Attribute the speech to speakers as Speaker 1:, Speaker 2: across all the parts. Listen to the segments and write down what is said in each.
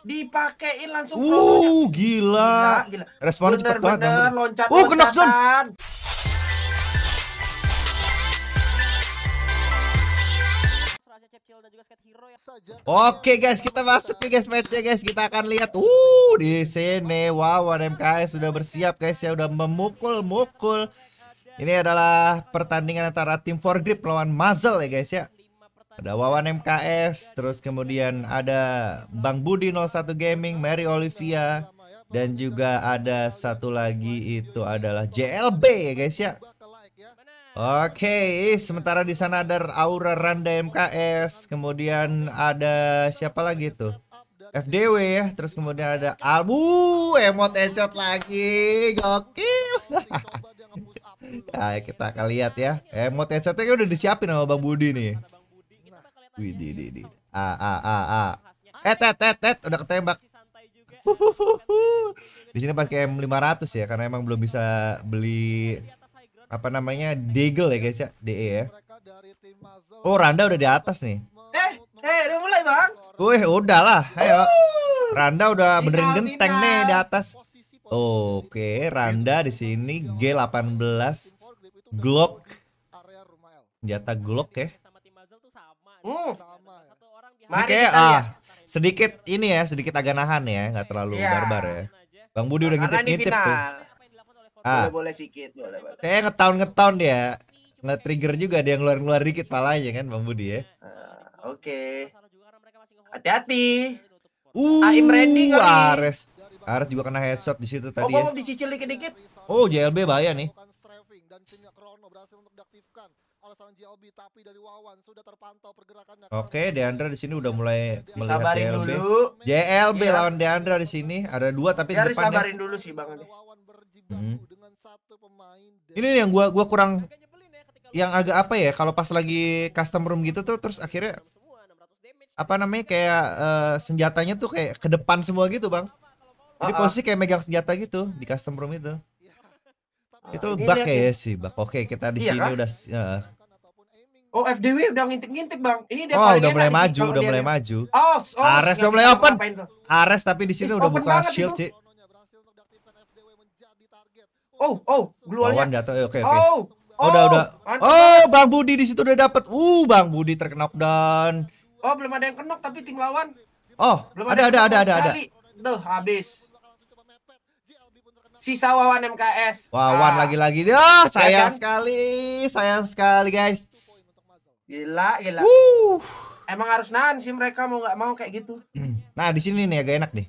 Speaker 1: dipakein langsung uh
Speaker 2: gila. gila gila responnya bener, cepet banget loncat uh oh, kena zone Oke guys, kita masuk nih guys matchnya guys. Kita akan lihat. Uh, di sini wow MKS sudah bersiap guys ya, udah memukul-mukul. Ini adalah pertandingan antara tim Grip melawan Muzzle ya guys ya ada Wawan MKS, terus kemudian ada Bang Budi 01 Gaming, Mary Olivia, dan juga ada satu lagi itu adalah JLB ya guys ya. Oke, sementara di sana ada Aura Randa MKS, kemudian ada siapa lagi tuh? FDW ya, terus kemudian ada abu emot ecot lagi, gokil. nah, kita akan lihat ya, emot ecotnya kan udah disiapin sama Bang Budi nih. Wih, di, di, di. Ah, ah, ah, ah. Eh, tet, tet, tet, udah ketembak. di sini pakai M500 ya, karena emang belum bisa beli apa namanya Deagle ya guys ya, DE ya. Oh, Randa udah di atas nih.
Speaker 1: Eh, eh, udah mulai bang.
Speaker 2: Wih, udahlah, ayo. Randa udah benerin genteng nih di atas. Oke, Randa di sini G18 Glock. Senjata Glock ya.
Speaker 1: Hmm. Ya. Oke, ah, ya?
Speaker 2: sedikit ini ya, sedikit agak nahan ya, nggak terlalu ya. barbar ya. Bang Budi udah ngintip-ngintip tuh. Ah.
Speaker 1: Boleh, boleh sikit, boleh, boleh.
Speaker 2: Kayak ngetahun-ngetahun dia. Nge-trigger juga dia ngeluar-ngeluar dikit aja kan Bang Budi ya.
Speaker 1: Uh, Oke. Okay. Hati-hati. Uh, I'm ready kali.
Speaker 2: Ares. Ares juga kena headshot di situ tadi. Oh, ya.
Speaker 1: dicicil dikit-dikit.
Speaker 2: Oh, JLB bahaya nih oleh seorang JLB tapi dari Wawan sudah terpantau pergerakannya. Oke, Deandra di sini udah mulai melihat JLB. Dulu. JLB ya. lawan Deandra di sini ada dua tapi ya, di depannya. sabarin dulu sih Bang. Mhm. Ini nih yang gua gua kurang ya yang agak apa ya kalau pas lagi custom room gitu tuh terus akhirnya apa namanya kayak eh, senjatanya tuh kayak ke depan semua gitu bang jadi posisi kayak megang senjata gitu di custom room itu itu bak ya sih bak oke kita di iya sini kan? udah ya. Oh FDW
Speaker 1: udah ngintip-ngintip bang. Ini dia oh, udah mulai maju, udah mulai maju. Oh, oh Ares udah mulai open.
Speaker 2: Ares tapi di sini udah buka shield sih. Oh, oh, gluanya Lawan jatuh. Eh, oke, okay, oke. Okay. Oh, oh, udah, udah. Oh, mantap. Oh, Bang Budi di situ udah dapet. Uh, Bang Budi terkenok dan.
Speaker 1: Oh, belum ada yang kenok tapi tim lawan.
Speaker 2: Oh, belum ada, ada, ada, ada, ada.
Speaker 1: Tuh, habis sisa Wawan MKS.
Speaker 2: Wawan ah. lagi-lagi dia. Ah, ya oh, sayang kan?
Speaker 1: sekali, sayang sekali guys. Gila, gila. Wuh. Emang harus nahan sih mereka mau nggak mau kayak gitu.
Speaker 2: Nah di sini nih agak enak deh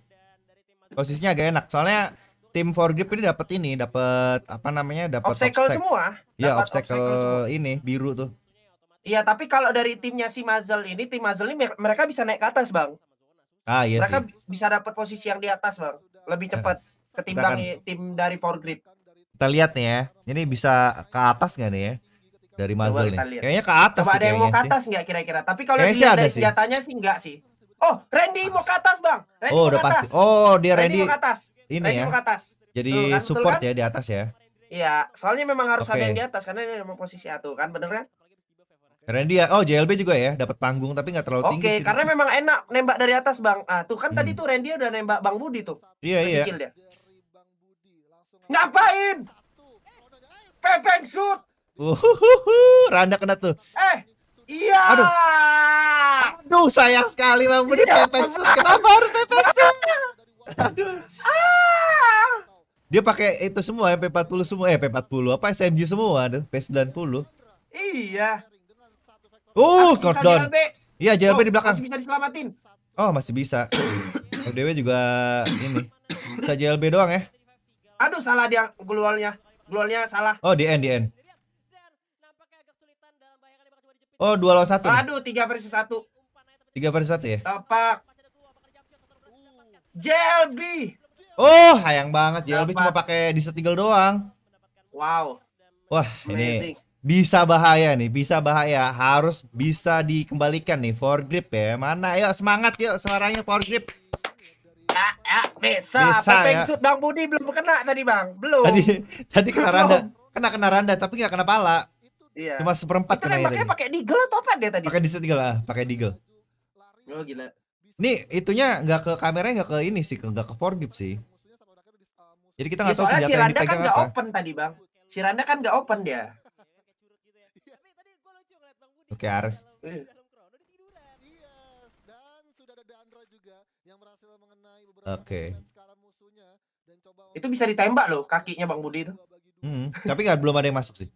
Speaker 2: Posisinya agak enak. Soalnya tim for grip ini dapat ini, dapat apa namanya? Dapat obstacle, obstacle semua. ya obstacle, obstacle semua. ini biru tuh.
Speaker 1: Iya tapi kalau dari timnya si Mazel ini, tim Mazel ini mereka bisa naik ke atas bang.
Speaker 2: Ah iya. Mereka sih.
Speaker 1: bisa dapat posisi yang di atas bang, lebih cepat. Eh ketimbang kita tim dari grip.
Speaker 2: Kita lihat nih ya. Ini bisa ke atas nggak nih ya? Dari mazel nih. Lihat. Kayaknya ke atas Coba sih, ada yang mau ke atas
Speaker 1: nggak kira-kira? Tapi kalau dilihat sih dari sih. senjatanya sih nggak sih. Oh, Randy mau ke atas, Bang. Randy oh, mau udah ke atas. pasti. Oh, dia Randy. Randy mau ke atas. Ini Randy ya. Mau ke atas. Jadi Tuh, kan, support kan? ya di atas ya. Iya, soalnya memang harus okay. ada yang di atas karena ini memang posisi atuh kan, bener kan?
Speaker 2: Randy ya, oh JLB juga ya, dapat panggung tapi nggak terlalu okay, tinggi. Oke, karena
Speaker 1: memang enak nembak dari atas bang. Ah, tuh kan hmm. tadi tuh Randy udah nembak bang Budi tuh. Iya iya. Dia. Ngapain? Pepeng shoot.
Speaker 2: Uhuhuhu, Randa kena tuh. Eh, iya. Aduh. Aduh, sayang sekali Bang Budi iya. pepeng shoot. Kenapa harus pepeng shoot? Aduh. Ah. Dia pakai itu semua ya P40 semua eh P40 apa SMG semua ada P90.
Speaker 1: Iya.
Speaker 2: Uh, Gordon.
Speaker 1: Iya, JLB oh, di belakang. Masih bisa diselamatin.
Speaker 2: Oh, masih bisa. FDW juga ini. Bisa JLB doang ya.
Speaker 1: Aduh salah dia glualnya.
Speaker 2: Glualnya salah. Oh, di end, di end. Oh, 2 lawan 1. Aduh, 3 versus 1. 3 versus 1 ya? Tepak. JLB. Oh, sayang banget JLB Tepak. cuma pakai di setigel doang. Wow. Wah, Amazing. ini bisa bahaya nih, bisa bahaya. Harus bisa dikembalikan nih for grip ya. Mana? Ayo semangat yuk suaranya for grip.
Speaker 1: Ya, ya, bisa. Bisa ya. Bang Budi belum kena tadi, Bang. Belum. Tadi
Speaker 2: tadi kena randa. Kena kena randa tapi nggak kena pala. Iya. Cuma seperempat itu kena ya tadi. pakai deagle atau apa dia tadi? Pakai deagle lah, pakai deagle Oh, gila. Nih, itunya nggak ke kameranya nggak ke ini sih, Gak ke forgip sih. Jadi kita nggak ya, tahu soalnya si Randa kan nggak open
Speaker 1: tadi, Bang. Si Randa kan nggak open dia. Oke, okay, harus. Eh. Oke. Okay. Itu bisa ditembak loh kakinya Bang Budi itu.
Speaker 2: Hmm, tapi nggak belum ada yang masuk sih.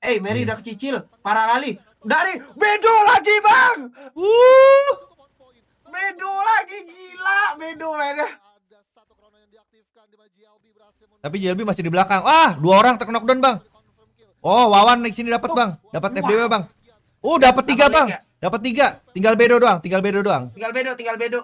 Speaker 1: Eh, hey, Mary hmm. udah kecicil, parah kali. Dari iya, Bedo lagi, Bang. Uh. Bedo lagi gila, Bedo mana?
Speaker 2: Tapi JLB masih di belakang. Ah, dua orang terkena knockdown, Bang. Oh, Wawan di sini dapat, Bang. Dapat FDB, Bang. Oh, dapat tiga, Bang. Ya? Dapat tiga, tinggal bedo doang, tinggal bedo doang.
Speaker 1: Tinggal bedo, tinggal bedo.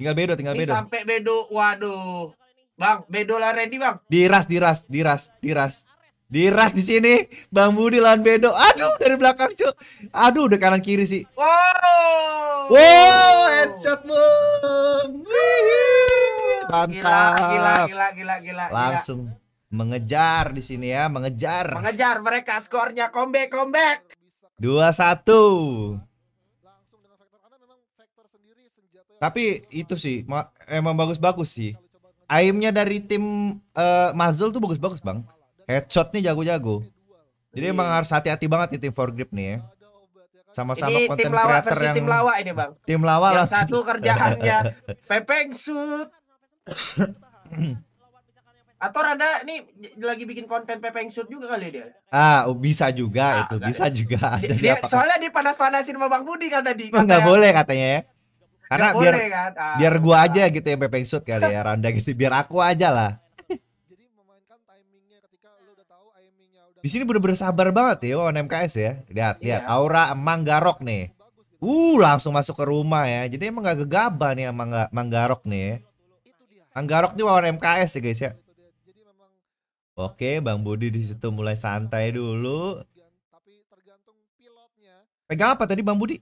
Speaker 2: Tinggal bedo, tinggal bedo. Sampai
Speaker 1: bedo, waduh. Bang, bedo lah ready bang.
Speaker 2: Diras, diras, diras, diras. Diras di sini, Bang Budi lawan bedo. Aduh, dari belakang cuk. Aduh, udah kanan kiri sih. Wow, wow, headshot bang. Mantap. Gila, gila, gila,
Speaker 1: gila, gila. Langsung
Speaker 2: mengejar di sini ya, mengejar. Mengejar mereka skornya comeback, comeback. Dua satu. Tapi itu sih emang bagus-bagus sih. Aimnya dari tim uh, Mazul tuh bagus-bagus bang. Headshotnya jago-jago. Jadi iya. emang harus hati-hati banget di tim Grip nih ya. Sama-sama konten lawa creator yang tim lawa ini bang. Tim lawa yang satu kerjaannya
Speaker 1: pepeng shoot. Atau rada nih lagi bikin konten pepeng shoot juga kali dia.
Speaker 2: Ah, oh, bisa juga nah, itu, bisa ada. Ya. juga. Dia, dia apa?
Speaker 1: soalnya dipanas-panasin sama Bang Budi kan tadi. Enggak boleh
Speaker 2: katanya ya. Karena gak biar boleh, kan? ah, biar gua aja gitu ya pepeng shoot kali ya Randa gitu, biar aku aja lah. Di sini bener-bener sabar banget ya warna MKS ya. Lihat, yeah. lihat aura Emang Garok nih. Uh, langsung masuk ke rumah ya. Jadi emang gak gegabah nih Emang Manggarok nih. Ya. Manggarok nih lawan MKS ya guys ya. Oke, Bang Budi di situ mulai santai dulu. Pegang apa tadi Bang Budi?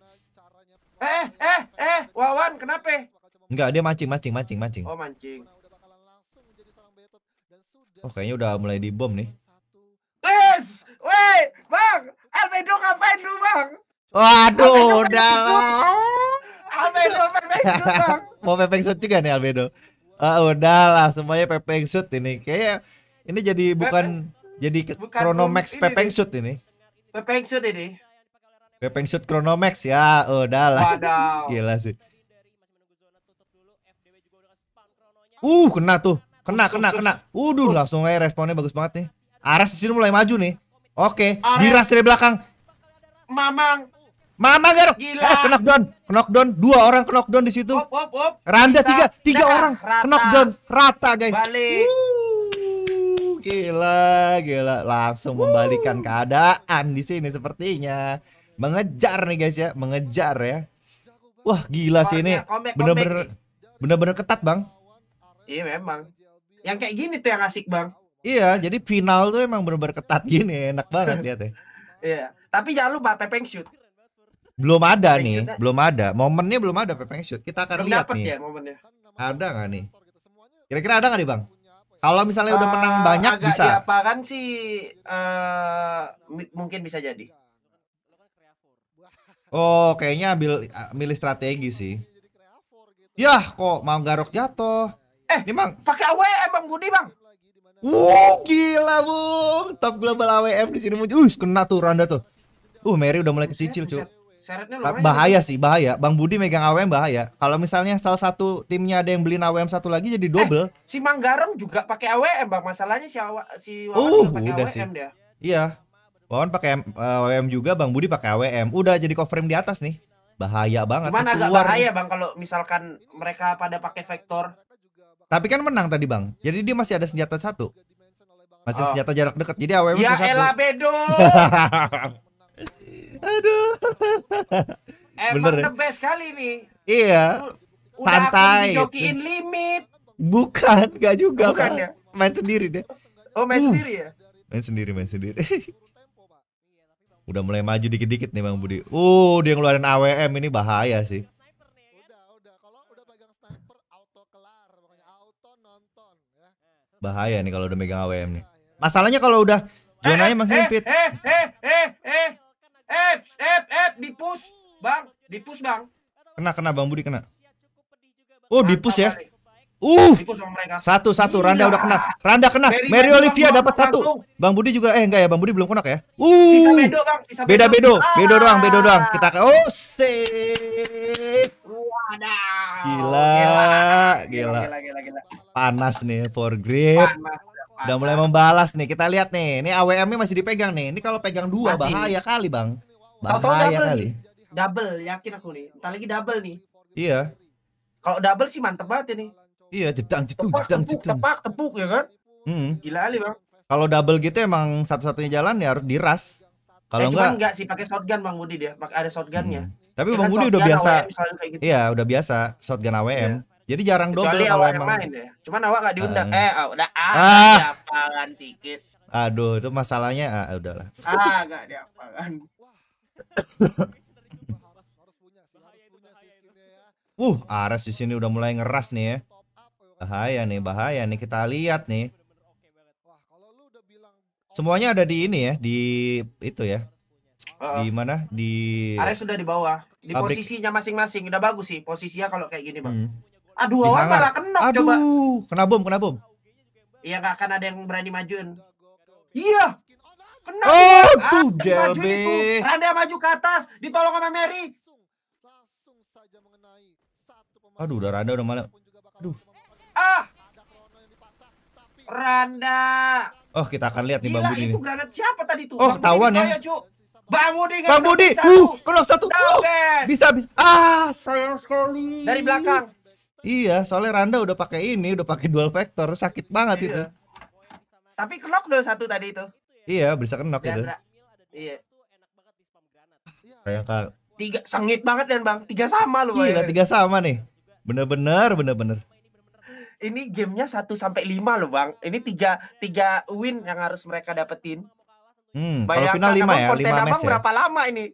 Speaker 2: Eh, eh, eh,
Speaker 1: Wawan, kenapa?
Speaker 2: Enggak, dia mancing, mancing, mancing, mancing. Oh, mancing. Oh, kayaknya udah mulai dibom nih.
Speaker 1: Wes, woi, Bang, Albedo ngapain lu, Bang?
Speaker 2: Waduh, udah. Albedo pepeng Bang. Mau pepeng juga nih Albedo. Uh, lah, semuanya pepeng shoot ini. Kayaknya ini jadi bukan eh, jadi bukan Chronomax Pepeng Shoot ini.
Speaker 1: Pepeng Shoot ini.
Speaker 2: Pepeng Shoot Chronomax ya, udahlah. Oh, iya Gila sih. Uh, kena tuh. Kena, kena, kena. Waduh, uh. langsung aja responnya bagus banget nih. Aras di sini mulai maju nih. Oke, okay. diras dari belakang. Mamang. Mamang Garo. Gila. Eh, knockdown. Knockdown. Dua orang knockdown di situ. Op,
Speaker 1: op, op. Randa Bisa. tiga, tiga orang. Rata. Knockdown. Rata, guys. Balik.
Speaker 2: Uh. Gila, gila. Langsung Woo. membalikan keadaan di sini sepertinya. Mengejar nih guys ya, mengejar ya. Wah, gila sih ini. Bener-bener bener-bener ketat, Bang.
Speaker 1: Iya, memang. Yang kayak gini tuh yang asik, Bang.
Speaker 2: Iya, jadi final tuh emang bener-bener ketat gini, enak banget lihat ya.
Speaker 1: Iya, tapi jangan lupa pepeng shoot.
Speaker 2: Belum ada nih, belum ada. Momennya belum ada pepeng shoot. Kita akan lihat nih. Ya ada nggak nih? Kira-kira ada nggak nih, Bang? Kalau misalnya udah menang uh, banyak agak bisa.
Speaker 1: Diapakan sih uh, mungkin bisa jadi.
Speaker 2: Oh, kayaknya ambil ah, milih strategi sih. Yah, kok mau garok jatuh? Eh, ini Bang, pakai AWM Bang Budi, Bang. Wuh, gila, Bung. Top global AWM di sini muncul. Uh, kena tuh Randa tuh. Uh, Mary udah mulai kecil, cuy.
Speaker 1: Syaratnya lumayan. Bahaya gitu.
Speaker 2: sih, bahaya. Bang Budi megang AWM bahaya. Kalau misalnya salah satu timnya ada yang beliin AWM satu lagi jadi eh, double. Eh, si Manggarem juga pakai AWM,
Speaker 1: Bang. Masalahnya si Awa, si uh, Wawan uh, pakai AWM sih. dia.
Speaker 2: Iya. Wawan pakai AWM juga, Bang Budi pakai AWM. Udah jadi cover di atas nih. Bahaya banget. Cuman agak bahaya, Bang,
Speaker 1: kalau misalkan mereka pada pakai vektor.
Speaker 2: Tapi kan menang tadi, Bang. Jadi dia masih ada senjata satu. Masih oh. senjata jarak dekat. Jadi AWM Ya elah bedo. Aduh. Emang Bener. Ya? the
Speaker 1: best kali nih.
Speaker 2: Iya. Udah santai. Udah jokiin
Speaker 1: gitu. limit.
Speaker 2: Bukan, gak juga. Bukan ya. Main sendiri deh.
Speaker 1: Oh, main uh. sendiri ya?
Speaker 2: Main sendiri, main sendiri. Udah mulai maju dikit-dikit nih Bang Budi. Uh, dia ngeluarin AWM ini bahaya sih. Bahaya nih kalau udah megang AWM nih. Masalahnya kalau udah zonanya eh, makin eh, sempit. Eh, eh,
Speaker 1: eh, eh. eh eh eh eh di push bang di push bang
Speaker 2: kena kena bang Budi kena oh di push ya uh
Speaker 1: satu satu iya. Randa udah kena
Speaker 2: Randa kena Mary, Olivia dapat satu Bang Budi juga eh enggak ya Bang Budi belum kena ya uh beda,
Speaker 1: beda, beda bedo bedo doang bedo ah. doang kita ke, oh sip
Speaker 2: Gila. Gila. Gila, gila, Panas nih for grip. Udah mulai membalas nih. Kita lihat nih. Ini awm masih dipegang nih. Ini kalau pegang dua masih. bahaya kali, Bang.
Speaker 1: Bahaya Tau -tau double kali. Nih. Double, yakin aku nih. Entar lagi double nih.
Speaker 2: Iya. Kalau double sih mantep banget ini. Iya, jedang jedung jedang jedung. Tepak tepuk ya kan? Hmm. Gila kali, Bang. Kalau double gitu emang satu-satunya jalan ya harus diras. Kalau eh, enggak enggak
Speaker 1: sih pakai shotgun Bang Budi dia. Pakai ada shotgunnya. Hmm. Tapi ya Bang kan Budi udah biasa. Gitu. Iya,
Speaker 2: udah biasa shotgun AWM. Yeah. Jadi jarang Kecuali double kalau emang. Main ya.
Speaker 1: Cuman awak gak diundang. Uh. Eh, udah ah, ah. diapakan sikit.
Speaker 2: Aduh, itu masalahnya ah, ah udahlah.
Speaker 1: Ah, gak diapakan.
Speaker 2: uh, Ares di sini udah mulai ngeras nih ya. Bahaya nih, bahaya nih kita lihat nih. Semuanya ada di ini ya, di itu ya. Uh -oh. Di mana? Di Ares sudah
Speaker 1: di bawah. Di posisinya masing-masing udah bagus sih posisinya kalau kayak gini, Bang.
Speaker 2: Hmm Aduh, awan malah kena Aduh, coba. kena bom, kena bom.
Speaker 1: Iya, gak akan ada yang berani majuin.
Speaker 2: Iya. Kena. Oh, tuh JLB.
Speaker 1: Randa maju ke atas, ditolong sama Mary.
Speaker 2: Aduh, udah Randa udah malah. Aduh. Ah.
Speaker 1: Randa.
Speaker 2: Oh, kita akan lihat nih Bang Budi. Itu
Speaker 1: granat siapa tadi tuh? Oh, ketahuan ya. Bang Budi Bang Budi. Uh,
Speaker 2: kalau satu. Uh, uh bisa bisa. Ah,
Speaker 1: sayang sekali. Dari belakang.
Speaker 2: Iya, soalnya Randa udah pakai ini, udah pakai dual vektor, sakit banget iya. itu.
Speaker 1: Tapi kenok dong satu tadi itu.
Speaker 2: Iya, bisa kenok itu. Iya. Kayak kak.
Speaker 1: Tiga sengit banget dan bang, tiga sama loh. Iya, tiga
Speaker 2: sama nih. Bener-bener, bener-bener.
Speaker 1: Ini gamenya satu sampai lima loh bang. Ini tiga tiga win yang harus mereka dapetin.
Speaker 2: Hmm, Bayangkan kalau final lima ya, konten match ya. berapa ya? lama ini?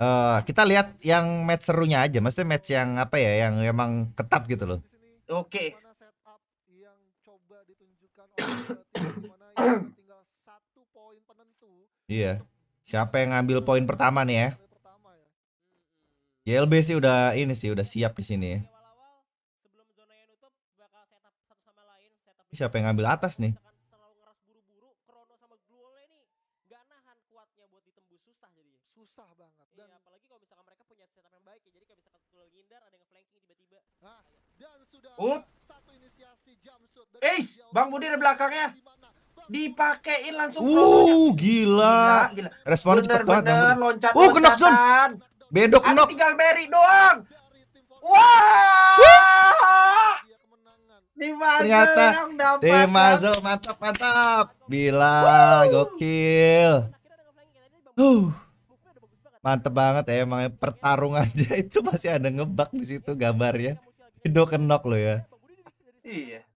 Speaker 2: Uh, kita lihat yang match serunya aja, maksudnya match yang apa ya, yang emang ketat gitu loh. Oke. Okay. iya. Siapa yang ngambil poin pertama nih ya? YLB sih udah ini sih udah siap di sini ya. Siapa yang ngambil atas nih?
Speaker 1: Up. Eish, Bang Budi di belakangnya. Dipakein langsung. Uh, gila. gila. gila. Responnya cepet banget. Bener, loncat, uh, kena zone.
Speaker 2: Bedok knock. Tinggal
Speaker 1: Berry doang.
Speaker 2: Wah. Wow. Dimazel Ternyata Dimazel mantap mantap. Bila Woo. gokil. Huh. Mantep banget ya emang ya. pertarungannya itu masih ada ngebak di situ gambarnya kenok lo ya.
Speaker 1: Iya.